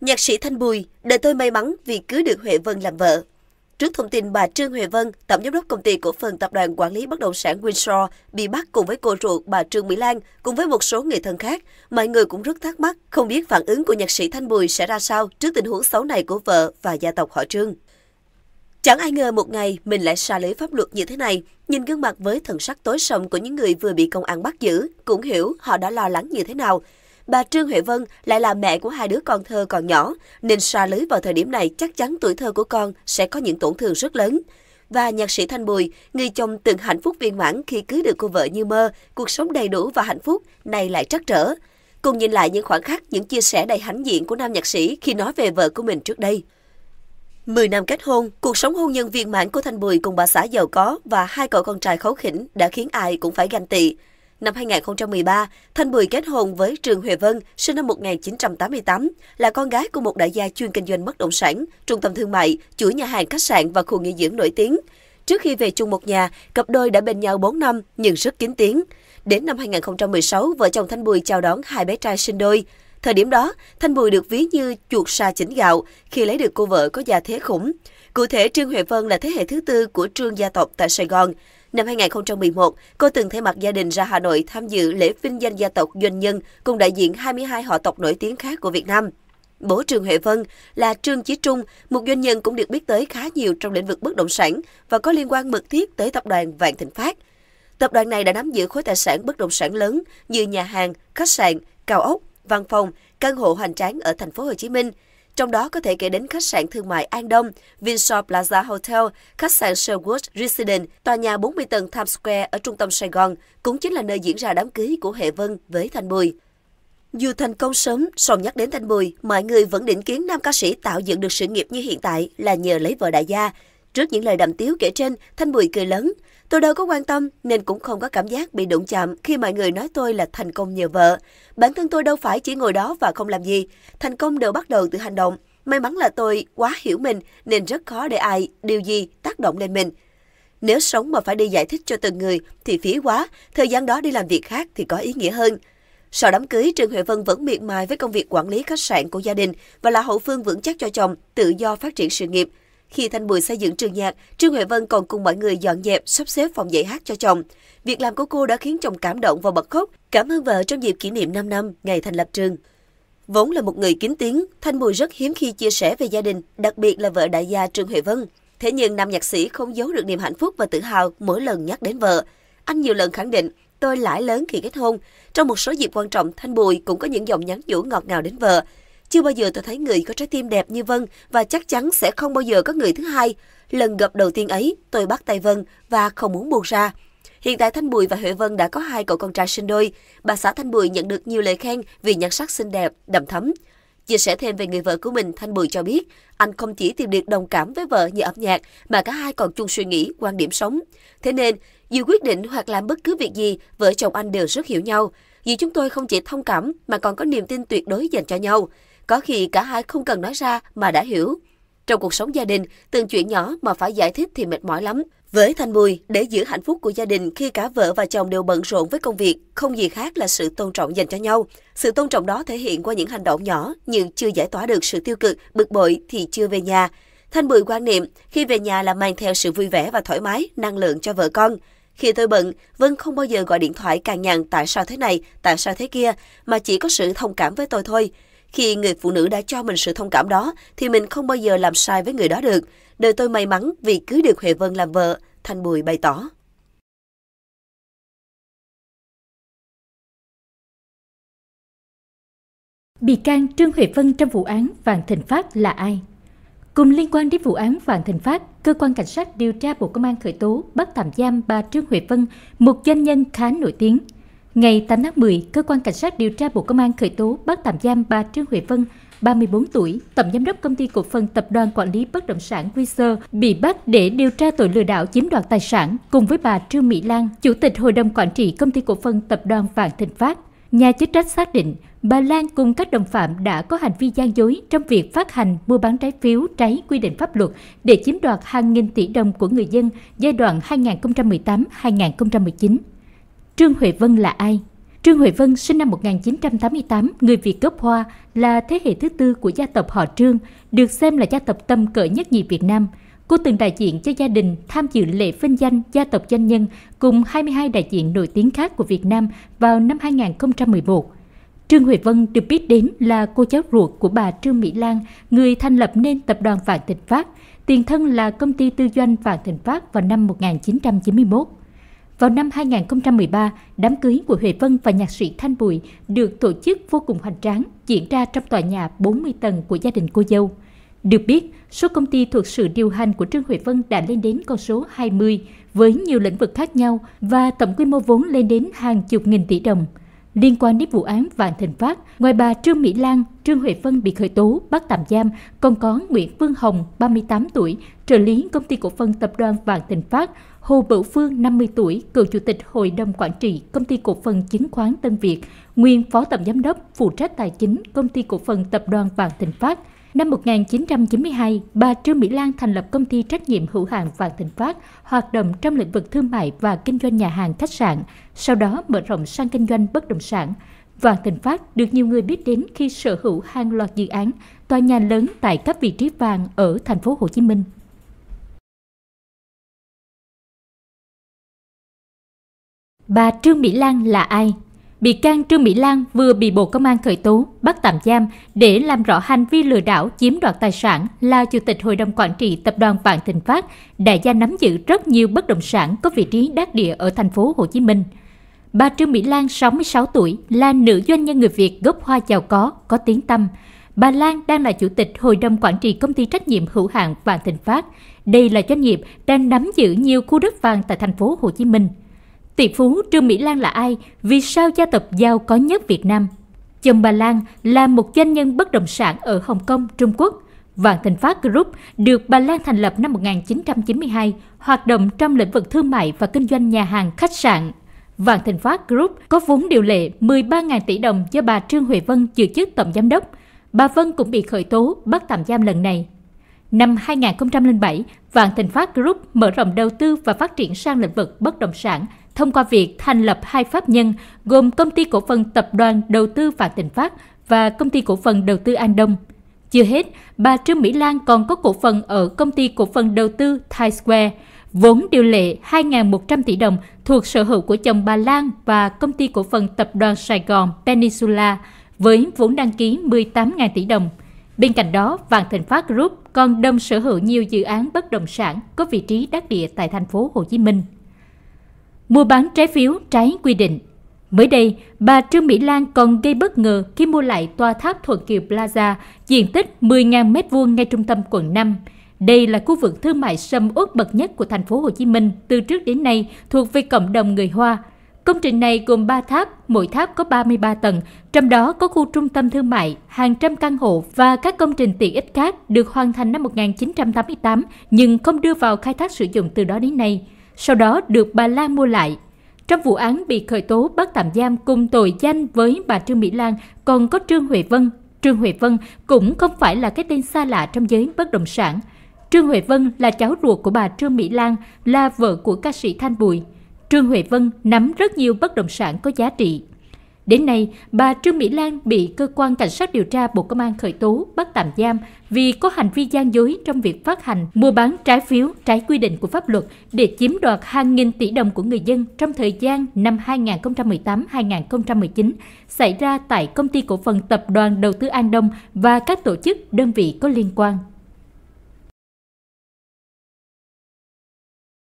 Nhạc sĩ Thanh Bùi, đời tôi may mắn vì cưới được Huệ Vân làm vợ. Trước thông tin bà Trương Huệ Vân, tổng giám đốc công ty cổ phần tập đoàn quản lý bất động sản Windsor bị bắt cùng với cô ruột bà Trương Mỹ Lan cùng với một số người thân khác, mọi người cũng rất thắc mắc không biết phản ứng của nhạc sĩ Thanh Bùi sẽ ra sao trước tình huống xấu này của vợ và gia tộc họ Trương. Chẳng ai ngờ một ngày mình lại xa lưới pháp luật như thế này, nhìn gương mặt với thần sắc tối sầm của những người vừa bị công an bắt giữ, cũng hiểu họ đã lo lắng như thế nào bà Trương Huệ Vân lại là mẹ của hai đứa con thơ còn nhỏ, nên xa lưới vào thời điểm này chắc chắn tuổi thơ của con sẽ có những tổn thương rất lớn. Và nhạc sĩ Thanh Bùi, người chồng từng hạnh phúc viên mãn khi cưới được cô vợ như mơ, cuộc sống đầy đủ và hạnh phúc, nay lại trắc trở. Cùng nhìn lại những khoảnh khắc, những chia sẻ đầy hãnh diện của nam nhạc sĩ khi nói về vợ của mình trước đây. mười năm kết hôn, cuộc sống hôn nhân viên mãn của Thanh Bùi cùng bà xã giàu có và hai cậu con trai khấu khỉnh đã khiến ai cũng phải ganh tị. Năm 2013, Thanh Bùi kết hôn với trương Huệ Vân, sinh năm 1988, là con gái của một đại gia chuyên kinh doanh bất động sản, trung tâm thương mại, chuỗi nhà hàng khách sạn và khu nghỉ dưỡng nổi tiếng. Trước khi về chung một nhà, cặp đôi đã bên nhau 4 năm nhưng rất kín tiếng. Đến năm 2016, vợ chồng Thanh Bùi chào đón hai bé trai sinh đôi. Thời điểm đó, Thanh Bùi được ví như chuột sa chỉnh gạo khi lấy được cô vợ có gia thế khủng. Cụ thể, Trương Huệ Vân là thế hệ thứ tư của Trương gia tộc tại Sài Gòn. Năm 2011, cô từng thay mặt gia đình ra Hà Nội tham dự lễ vinh danh gia tộc doanh nhân cùng đại diện 22 họ tộc nổi tiếng khác của Việt Nam. Bố Trương Huệ Vân là Trương Chí Trung, một doanh nhân cũng được biết tới khá nhiều trong lĩnh vực bất động sản và có liên quan mật thiết tới tập đoàn Vạn Thịnh Phát. Tập đoàn này đã nắm giữ khối tài sản bất động sản lớn như nhà hàng, khách sạn, cao ốc, văn phòng, căn hộ hoành tráng ở thành phố Hồ Chí Minh – trong đó có thể kể đến khách sạn thương mại An Đông, Vinshaw Plaza Hotel, khách sạn Sherwood Residence, tòa nhà 40 tầng Times Square ở trung tâm Sài Gòn, cũng chính là nơi diễn ra đám cưới của Hệ Vân với Thanh Bùi. Dù thành công sớm, song nhắc đến Thanh Bùi, mọi người vẫn định kiến nam ca sĩ tạo dựng được sự nghiệp như hiện tại là nhờ lấy vợ đại gia. Trước những lời đàm tiếu kể trên, Thanh Bùi cười lớn. Tôi đâu có quan tâm nên cũng không có cảm giác bị đụng chạm khi mọi người nói tôi là thành công nhờ vợ. Bản thân tôi đâu phải chỉ ngồi đó và không làm gì. Thành công đều bắt đầu từ hành động. May mắn là tôi quá hiểu mình nên rất khó để ai, điều gì tác động lên mình. Nếu sống mà phải đi giải thích cho từng người thì phí quá, thời gian đó đi làm việc khác thì có ý nghĩa hơn. Sau đám cưới, Trương Huệ Vân vẫn miệt mài với công việc quản lý khách sạn của gia đình và là hậu phương vững chắc cho chồng, tự do phát triển sự nghiệp – khi Thanh Bùi xây dựng trường nhạc, Trương Huệ Vân còn cùng mọi người dọn dẹp, sắp xếp phòng dạy hát cho chồng. Việc làm của cô đã khiến chồng cảm động và bật khóc, cảm ơn vợ trong dịp kỷ niệm 5 năm ngày thành lập trường. Vốn là một người kín tiếng, Thanh Bùi rất hiếm khi chia sẻ về gia đình, đặc biệt là vợ đại gia Trương Huệ Vân. Thế nhưng nam nhạc sĩ không giấu được niềm hạnh phúc và tự hào mỗi lần nhắc đến vợ. Anh nhiều lần khẳng định, tôi lãi lớn khi kết hôn. Trong một số dịp quan trọng, Thanh Bùi cũng có những dòng nhắn nhủ ngọt ngào đến vợ. Chưa bao giờ tôi thấy người có trái tim đẹp như Vân và chắc chắn sẽ không bao giờ có người thứ hai. Lần gặp đầu tiên ấy, tôi bắt tay Vân và không muốn buông ra. Hiện tại Thanh Bùi và Huệ Vân đã có hai cậu con trai sinh đôi. Bà xã Thanh Bùi nhận được nhiều lời khen vì nhan sắc xinh đẹp, đậm thấm. Chia sẻ thêm về người vợ của mình, Thanh Bùi cho biết, anh không chỉ tìm được đồng cảm với vợ như âm nhạc, mà cả hai còn chung suy nghĩ, quan điểm sống. Thế nên, dù quyết định hoặc làm bất cứ việc gì, vợ chồng anh đều rất hiểu nhau. Vì chúng tôi không chỉ thông cảm mà còn có niềm tin tuyệt đối dành cho nhau. Có khi cả hai không cần nói ra mà đã hiểu. Trong cuộc sống gia đình, từng chuyện nhỏ mà phải giải thích thì mệt mỏi lắm. Với Thanh mùi để giữ hạnh phúc của gia đình khi cả vợ và chồng đều bận rộn với công việc, không gì khác là sự tôn trọng dành cho nhau. Sự tôn trọng đó thể hiện qua những hành động nhỏ như chưa giải tỏa được sự tiêu cực, bực bội thì chưa về nhà. Thanh mùi quan niệm khi về nhà là mang theo sự vui vẻ và thoải mái, năng lượng cho vợ con. Khi tôi bận, Vân không bao giờ gọi điện thoại càng nhằn tại sao thế này, tại sao thế kia, mà chỉ có sự thông cảm với tôi thôi. Khi người phụ nữ đã cho mình sự thông cảm đó, thì mình không bao giờ làm sai với người đó được. Đời tôi may mắn vì cưới được Huệ Vân làm vợ, Thanh Bùi bày tỏ. Bị can Trương Huệ Vân trong vụ án Vạn Thịnh Phát là ai? Cùng liên quan đến vụ án Vạn Thịnh Phát, cơ quan cảnh sát điều tra Bộ Công an khởi tố bắt tạm giam bà Trương Huệ Vân, một doanh nhân khá nổi tiếng Ngày 8 tháng 10, Cơ quan Cảnh sát điều tra Bộ Công an khởi tố bắt tạm giam bà Trương Huệ Vân, 34 tuổi, Tổng Giám đốc Công ty Cổ phần Tập đoàn Quản lý Bất động sản Wiser, bị bắt để điều tra tội lừa đảo chiếm đoạt tài sản cùng với bà Trương Mỹ Lan, Chủ tịch Hội đồng Quản trị Công ty Cổ phần Tập đoàn Vạn Thịnh Phát. Nhà chức trách xác định, bà Lan cùng các đồng phạm đã có hành vi gian dối trong việc phát hành mua bán trái phiếu trái quy định pháp luật để chiếm đoạt hàng nghìn tỷ đồng của người dân giai đoạn 2018-2019. Trương Huệ Vân là ai? Trương Huệ Vân sinh năm 1988, người Việt gốc Hoa, là thế hệ thứ tư của gia tộc họ Trương, được xem là gia tộc tâm cỡ nhất nhì Việt Nam. Cô từng đại diện cho gia đình tham dự lễ vinh danh gia tộc doanh nhân cùng 22 đại diện nổi tiếng khác của Việt Nam vào năm 2011. Trương Huệ Vân được biết đến là cô cháu ruột của bà Trương Mỹ Lan, người thành lập nên tập đoàn Vạn Thịnh Phát, tiền thân là công ty tư doanh Vạn Thịnh Phát vào năm 1991. Vào năm 2013, đám cưới của Huệ Vân và nhạc sĩ Thanh Bùi được tổ chức vô cùng hoành tráng, diễn ra trong tòa nhà 40 tầng của gia đình cô dâu. Được biết, số công ty thuộc sự điều hành của Trương Huệ Vân đã lên đến con số 20 với nhiều lĩnh vực khác nhau và tổng quy mô vốn lên đến hàng chục nghìn tỷ đồng – Liên quan đến vụ án Vạn Thịnh Phát, ngoài bà Trương Mỹ Lan, Trương Huệ Vân bị khởi tố, bắt tạm giam, còn có Nguyễn Phương Hồng, 38 tuổi, trợ lý công ty cổ phần tập đoàn Vạn Thịnh Phát, Hồ Bửu Phương, 50 tuổi, cựu chủ tịch Hội đồng Quản trị Công ty Cổ phần Chứng khoán Tân Việt, nguyên Phó Tổng Giám đốc, phụ trách tài chính Công ty Cổ phần Tập đoàn Vạn Thịnh Phát, Năm 1992, bà Trương Mỹ Lan thành lập công ty trách nhiệm hữu hạn Vạn Thịnh Phát, hoạt động trong lĩnh vực thương mại và kinh doanh nhà hàng khách sạn, sau đó mở rộng sang kinh doanh bất động sản. Vạn Thịnh Phát được nhiều người biết đến khi sở hữu hàng loạt dự án, tòa nhà lớn tại các vị trí vàng ở thành phố Hồ Chí Minh. Bà Trương Mỹ Lan là ai? bị can Trương Mỹ Lan vừa bị Bộ Công an khởi tố, bắt tạm giam để làm rõ hành vi lừa đảo chiếm đoạt tài sản là Chủ tịch Hội đồng Quản trị Tập đoàn Vạn Thịnh Phát, đại gia nắm giữ rất nhiều bất động sản có vị trí đắc địa ở thành phố Hồ Chí Minh. Bà Trương Mỹ Lan, 66 tuổi, là nữ doanh nhân người Việt gốc hoa giàu có, có tiếng tăm. Bà Lan đang là chủ tịch hội đồng quản trị công ty trách nhiệm hữu hạn Vạn Thịnh Phát. Đây là doanh nghiệp đang nắm giữ nhiều khu đất vàng tại thành phố Hồ Chí Minh. Tỷ phú Trương Mỹ Lan là ai? Vì sao gia tộc giàu có nhất Việt Nam? Chồng bà Lan là một doanh nhân bất động sản ở Hồng Kông, Trung Quốc. Vạn Thịnh Phát Group được bà Lan thành lập năm 1992, hoạt động trong lĩnh vực thương mại và kinh doanh nhà hàng khách sạn. Vạn Thịnh Phát Group có vốn điều lệ 13.000 tỷ đồng do bà Trương Huệ Vân giữ chức tổng giám đốc. Bà Vân cũng bị khởi tố bắt tạm giam lần này. Năm 2007, Vạn Thịnh Phát Group mở rộng đầu tư và phát triển sang lĩnh vực bất động sản, thông qua việc thành lập hai pháp nhân gồm Công ty Cổ phần Tập đoàn Đầu tư Vạn Thịnh Phát và Công ty Cổ phần Đầu tư An Đông. Chưa hết, bà Trương Mỹ Lan còn có cổ phần ở Công ty Cổ phần Đầu tư Thai Square, vốn điều lệ 2.100 tỷ đồng thuộc sở hữu của chồng bà Lan và Công ty Cổ phần Tập đoàn Sài Gòn Peninsula với vốn đăng ký 18.000 tỷ đồng. Bên cạnh đó, Vạn Thịnh Phát Group còn đâm sở hữu nhiều dự án bất động sản có vị trí đắc địa tại thành phố Hồ Chí Minh mua bán trái phiếu trái quy định. Mới đây, bà Trương Mỹ Lan còn gây bất ngờ khi mua lại tòa tháp Thuận Kiều Plaza, diện tích 10.000 m2 ngay trung tâm quận 5. Đây là khu vực thương mại sầm uất bậc nhất của thành phố Hồ Chí Minh từ trước đến nay thuộc về cộng đồng người Hoa. Công trình này gồm 3 tháp, mỗi tháp có 33 tầng, trong đó có khu trung tâm thương mại, hàng trăm căn hộ và các công trình tiện ích khác được hoàn thành năm 1988 nhưng không đưa vào khai thác sử dụng từ đó đến nay sau đó được bà Lan mua lại. Trong vụ án bị khởi tố bắt tạm giam cùng tội danh với bà Trương Mỹ Lan còn có Trương Huệ Vân. Trương Huệ Vân cũng không phải là cái tên xa lạ trong giới bất động sản. Trương Huệ Vân là cháu ruột của bà Trương Mỹ Lan, là vợ của ca sĩ Thanh Bùi. Trương Huệ Vân nắm rất nhiều bất động sản có giá trị. Đến nay, bà Trương Mỹ Lan bị cơ quan cảnh sát điều tra Bộ Công an khởi tố bắt tạm giam vì có hành vi gian dối trong việc phát hành mua bán trái phiếu trái quy định của pháp luật để chiếm đoạt hàng nghìn tỷ đồng của người dân trong thời gian năm 2018-2019 xảy ra tại công ty cổ phần tập đoàn đầu tư An Đông và các tổ chức đơn vị có liên quan.